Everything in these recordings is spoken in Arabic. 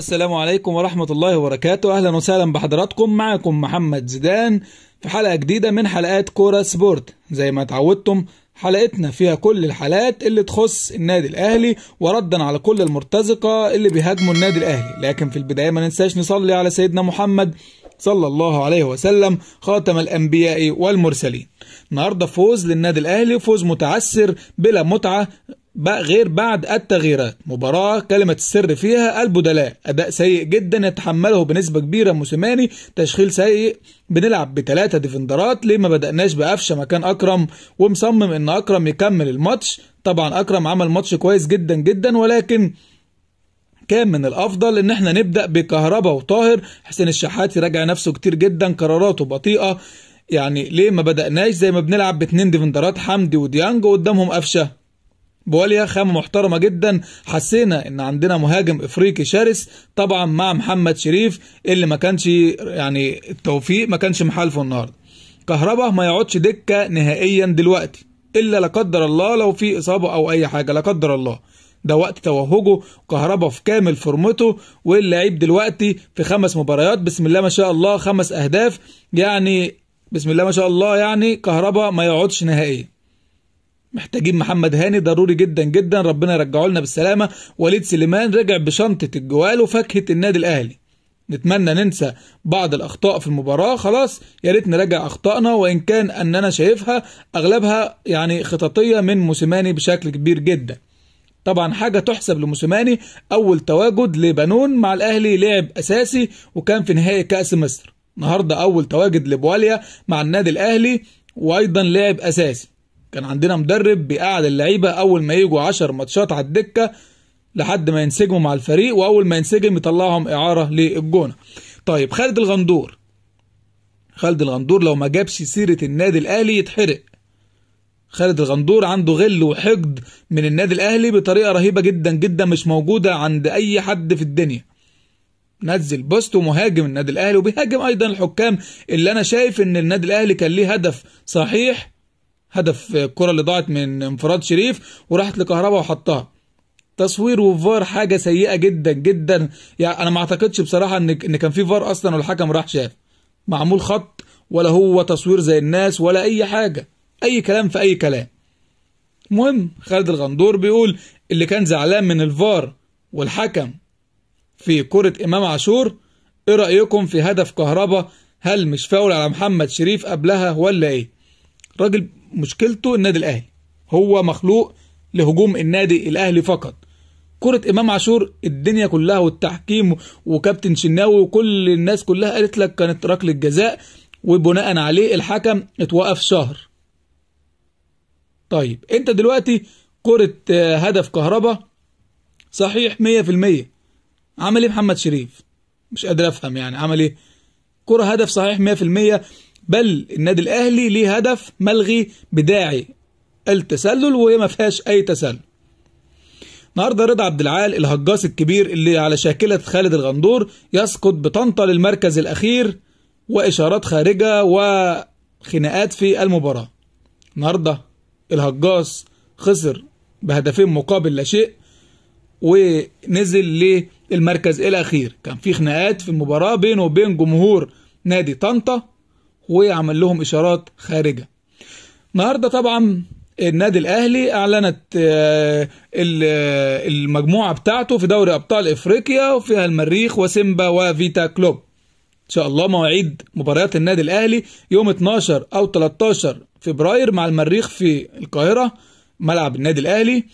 السلام عليكم ورحمة الله وبركاته أهلا وسهلا بحضراتكم معكم محمد زيدان في حلقة جديدة من حلقات كورة سبورت زي ما اتعودتم حلقتنا فيها كل الحالات اللي تخص النادي الأهلي وردا على كل المرتزقة اللي بيهاجموا النادي الأهلي لكن في البداية ما ننساش نصلي على سيدنا محمد صلى الله عليه وسلم خاتم الأنبياء والمرسلين النهارده فوز للنادي الأهلي فوز متعسر بلا متعة غير بعد التغييرات مباراة كلمة السر فيها البدلاء أداء سيء جدا يتحمله بنسبة كبيرة موسيماني تشغيل سيء بنلعب بثلاثة ديفندرات ليه ما بدأناش بقفشة مكان أكرم ومصمم إن أكرم يكمل الماتش طبعا أكرم عمل ماتش كويس جدا جدا ولكن كان من الافضل ان احنا نبدا بكهربا وطاهر حسين الشحات راجع نفسه كتير جدا قراراته بطيئه يعني ليه ما بدأناش زي ما بنلعب باتنين ديفندرات حمدي وديانج وقدامهم قفشه بواليا خامة محترمة جدا حسينا ان عندنا مهاجم افريقي شرس طبعا مع محمد شريف اللي ما كانش يعني التوفيق ما كانش محالفه النهارده كهربا ما يقعدش دكة نهائيا دلوقتي الا لا قدر الله لو في اصابة او اي حاجة لا قدر الله ده وقت توهجه كهربا في كامل فورمته واللعيب دلوقتي في خمس مباريات بسم الله ما شاء الله خمس اهداف يعني بسم الله ما شاء الله يعني كهربا ما يقعدش نهائيا محتاجين محمد هاني ضروري جدا جدا ربنا يرجعه لنا بالسلامه وليد سليمان رجع بشنطه الجوال وفاكهه النادي الاهلي نتمنى ننسى بعض الاخطاء في المباراه خلاص يا ريت نراجع اخطائنا وان كان ان انا شايفها اغلبها يعني خططيه من موسيماني بشكل كبير جدا طبعا حاجة تحسب لموسيماني أول تواجد لبنون مع الأهلي لعب أساسي وكان في نهائي كأس مصر النهاردة أول تواجد لبواليا مع النادي الأهلي وأيضا لعب أساسي كان عندنا مدرب بيقعد اللعيبه اول ما يجوا 10 ماتشات على الدكه لحد ما ينسجموا مع الفريق واول ما ينسجم يطلعهم اعاره للجونه طيب خالد الغندور خالد الغندور لو ما جابش سيره النادي الاهلي يتحرق خالد الغندور عنده غل وحقد من النادي الاهلي بطريقه رهيبه جدا جدا مش موجوده عند اي حد في الدنيا نزل بوست ومهاجم النادي الاهلي وبيهاجم ايضا الحكام اللي انا شايف ان النادي الاهلي كان ليه هدف صحيح هدف الكره اللي ضاعت من انفراد شريف وراحت لكهربا وحطها تصوير وفار حاجه سيئه جدا جدا يعني انا ما اعتقدش بصراحه ان ان كان في فار اصلا والحكم راح شاف معمول خط ولا هو تصوير زي الناس ولا اي حاجه اي كلام في اي كلام المهم خالد الغندور بيقول اللي كان زعلان من الفار والحكم في كرة إمام عاشور إيه رأيكم في هدف كهربا هل مش فاول على محمد شريف قبلها ولا إيه راجل مشكلته النادي الاهلي هو مخلوق لهجوم النادي الاهلي فقط كرة امام عاشور الدنيا كلها والتحكيم وكابتن شناوي وكل الناس كلها قالت لك كانت ركله جزاء وبناء عليه الحكم اتوقف شهر طيب انت دلوقتي كرة آه، هدف كهربا صحيح 100% عمل ايه محمد شريف مش قادر افهم يعني عمل ايه كرة هدف صحيح 100% بل النادي الاهلي ليه هدف ملغي بداعي التسلل وهي ما فيهاش اي تسلل النهارده رضا عبد العال الهجاص الكبير اللي على شاكله خالد الغندور يسقط بطنطا للمركز الاخير واشارات خارجه وخناقات في المباراه النهارده الهجاص خسر بهدفين مقابل لا شيء ونزل للمركز الاخير كان في خناقات في المباراه بينه وبين جمهور نادي طنطا وعمل لهم اشارات خارجه النهارده طبعا النادي الاهلي اعلنت آه، آه، المجموعه بتاعته في دوري ابطال افريقيا وفيها المريخ وسيمبا وفيتا كلوب ان شاء الله مواعيد مباريات النادي الاهلي يوم 12 او 13 فبراير مع المريخ في القاهره ملعب النادي الاهلي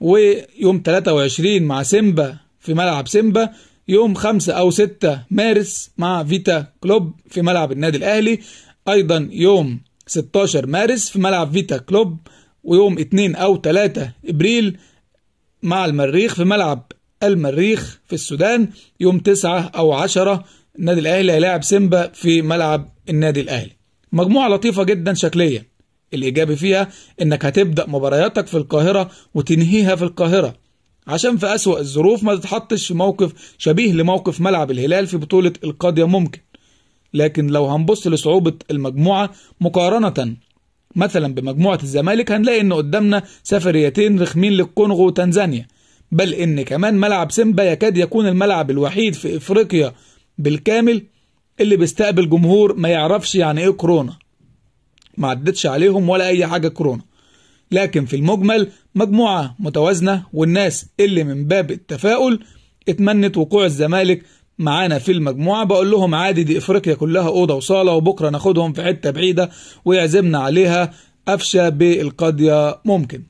ويوم 23 مع سيمبا في ملعب سيمبا يوم 5 أو 6 مارس مع فيتا كلوب في ملعب النادي الأهلي أيضا يوم 16 مارس في ملعب فيتا كلوب ويوم 2 أو 3 إبريل مع المريخ في ملعب المريخ في السودان يوم 9 أو 10 النادي الأهلي هيلاعب سيمبا في ملعب النادي الأهلي مجموعة لطيفة جدا شكليا الإيجابي فيها إنك هتبدأ مبارياتك في القاهرة وتنهيها في القاهرة عشان في أسوأ الظروف ما تتحطش في موقف شبيه لموقف ملعب الهلال في بطولة القاضية ممكن لكن لو هنبص لصعوبة المجموعة مقارنة مثلا بمجموعة الزمالك هنلاقي ان قدامنا سفريتين رخمين للكونغو وتنزانيا بل ان كمان ملعب سيمبا يكاد يكون الملعب الوحيد في افريقيا بالكامل اللي بيستقبل جمهور ما يعرفش يعني ايه كورونا ما عدتش عليهم ولا اي حاجة كورونا لكن في المجمل مجموعة متوازنة والناس اللي من باب التفاؤل اتمنت وقوع الزمالك معانا في المجموعة بقول لهم عادي دي افريقيا كلها اوضة وصالة وبكرة ناخدهم في حتة بعيدة ويعزمنا عليها افشى بالقضية ممكن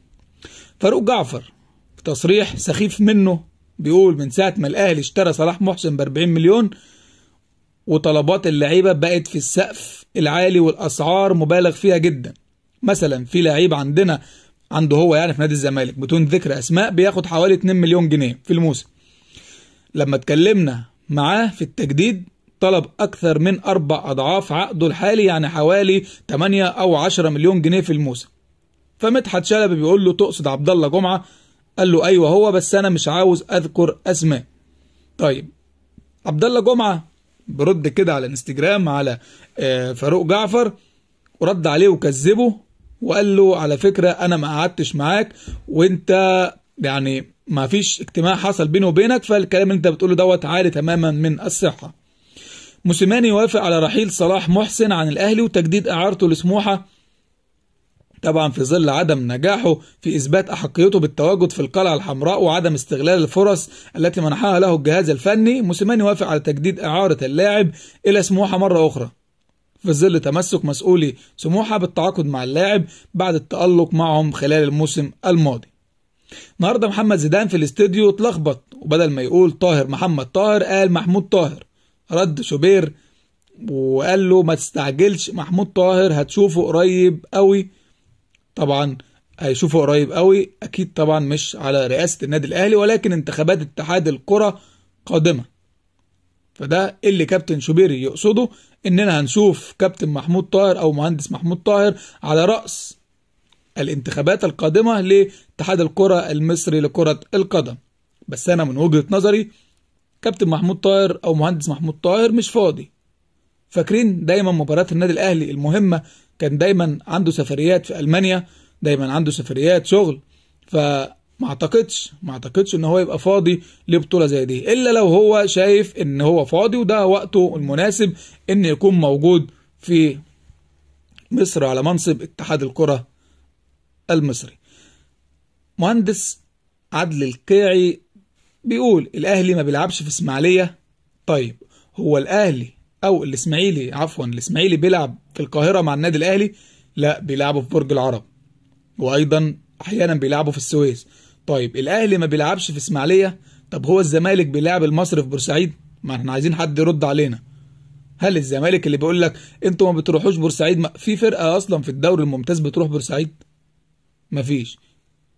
فاروق جعفر في تصريح سخيف منه بيقول من ساعة ما الاهلي اشترى صلاح محسن ب 40 مليون وطلبات اللعيبة بقت في السقف العالي والاسعار مبالغ فيها جدا مثلا في لعيب عندنا عنده هو يعني في نادي الزمالك بدون ذكر اسماء بياخد حوالي 2 مليون جنيه في الموسم لما اتكلمنا معاه في التجديد طلب أكثر من أربع أضعاف عقده الحالي يعني حوالي 8 أو 10 مليون جنيه في الموسم فمدحت شلبي بيقول له تقصد عبد الله جمعة قال له أيوه هو بس أنا مش عاوز أذكر أسماء طيب عبد الله جمعة برد كده على انستجرام على آه، فاروق جعفر ورد عليه وكذبه وقال له على فكرة أنا ما قعدتش معاك وأنت يعني ما فيش اجتماع حصل بينه وبينك فالكلام اللي أنت بتقوله دوت عالي تماما من الصحة موسيماني يوافق على رحيل صلاح محسن عن الأهلي وتجديد إعارته لسموحة طبعا في ظل عدم نجاحه في إثبات أحقيته بالتواجد في القلعة الحمراء وعدم استغلال الفرص التي منحها له الجهاز الفني موسيماني يوافق على تجديد إعارة اللاعب إلى سموحة مرة أخرى في ظل تمسك مسؤولي سموحة بالتعاقد مع اللاعب بعد التألق معهم خلال الموسم الماضي النهارده محمد زيدان في الاستديو اتلخبط وبدل ما يقول طاهر محمد طاهر قال محمود طاهر رد شوبير وقال له ما تستعجلش محمود طاهر هتشوفه قريب قوي طبعا هيشوفه قريب قوي اكيد طبعا مش على رئاسه النادي الاهلي ولكن انتخابات اتحاد الكره قادمه فده اللي كابتن شوبيري يقصده اننا هنشوف كابتن محمود طاهر او مهندس محمود طاهر على راس الانتخابات القادمه لاتحاد الكره المصري لكره القدم بس انا من وجهه نظري كابتن محمود طاهر او مهندس محمود طاهر مش فاضي فاكرين دايما مباريات النادي الاهلي المهمه كان دايما عنده سفريات في المانيا دايما عنده سفريات شغل ف ما اعتقدش ما اعتقدش ان هو يبقى فاضي لبطوله زي دي الا لو هو شايف ان هو فاضي وده وقته المناسب ان يكون موجود في مصر على منصب اتحاد الكره المصري مهندس عدل القيعي بيقول الاهلي ما بيلعبش في اسماعيليه طيب هو الاهلي او الاسماعيلي عفوا الاسماعيلي بيلعب في القاهره مع النادي الاهلي لا بيلعبوا في برج العرب وايضا احيانا بيلعبوا في السويس طيب الاهلي ما بيلعبش في اسماعيليه طب هو الزمالك بيلعب المصري في بورسعيد ما احنا عايزين حد يرد علينا هل الزمالك اللي بيقول لك انتوا ما بتروحوش بورسعيد ما في فرقه اصلا في الدوري الممتاز بتروح بورسعيد ما فيش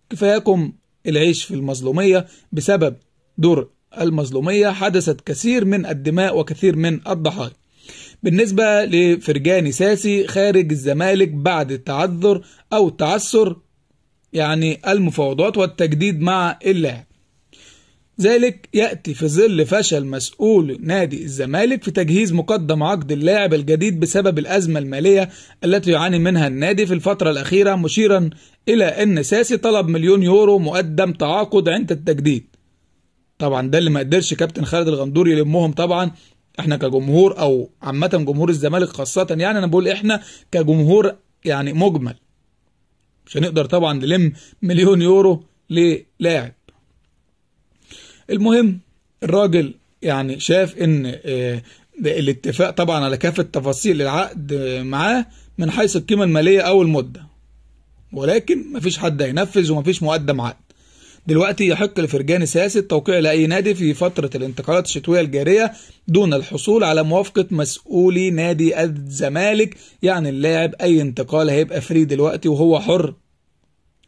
كفاياكم العيش في المظلوميه بسبب دور المظلوميه حدثت كثير من الدماء وكثير من الضحايا بالنسبة لفرجاني ساسي خارج الزمالك بعد تعذر أو تعثر يعني المفاوضات والتجديد مع اللاعب ذلك يأتي في ظل فشل مسؤول نادي الزمالك في تجهيز مقدم عقد اللاعب الجديد بسبب الأزمة المالية التي يعاني منها النادي في الفترة الأخيرة مشيرا إلى أن ساسي طلب مليون يورو مقدم تعاقد عند التجديد طبعا ده اللي ما قدرش كابتن خالد الغندور يلمهم طبعا احنا كجمهور او عامه جمهور الزمالك خاصه يعني انا بقول احنا كجمهور يعني مجمل مش هنقدر طبعا نلم مليون يورو للاعب المهم الراجل يعني شاف ان آه، الاتفاق طبعا على كافة تفاصيل العقد آه، معاه من حيث القيمة المالية أو المدة ولكن مفيش حد هينفذ ومفيش مقدم عقد دلوقتي يحق لفرجان ساسي التوقيع لاي نادي في فتره الانتقالات الشتويه الجاريه دون الحصول على موافقه مسؤولي نادي الزمالك يعني اللاعب اي انتقال هيبقى فري دلوقتي وهو حر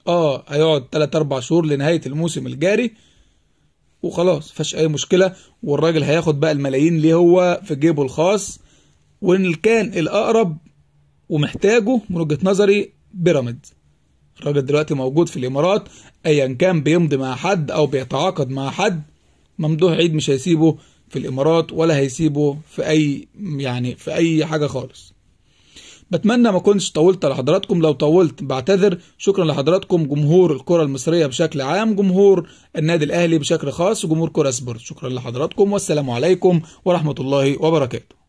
اه هيقعد 3 4 شهور لنهايه الموسم الجاري وخلاص فش اي مشكله والراجل هياخد بقى الملايين ليه هو في جيبه الخاص وان كان الاقرب ومحتاجه من وجهه نظري بيراميدز الراجل دلوقتي موجود في الامارات ايا كان بيمضي مع حد او بيتعاقد مع حد ممدوح عيد مش هيسيبه في الامارات ولا هيسيبه في اي يعني في اي حاجه خالص بتمنى ما كنتش طولت لحضراتكم لو طولت بعتذر شكرا لحضراتكم جمهور الكرة المصرية بشكل عام جمهور النادي الأهلي بشكل خاص وجمهور كرة سبورت شكرا لحضراتكم والسلام عليكم ورحمة الله وبركاته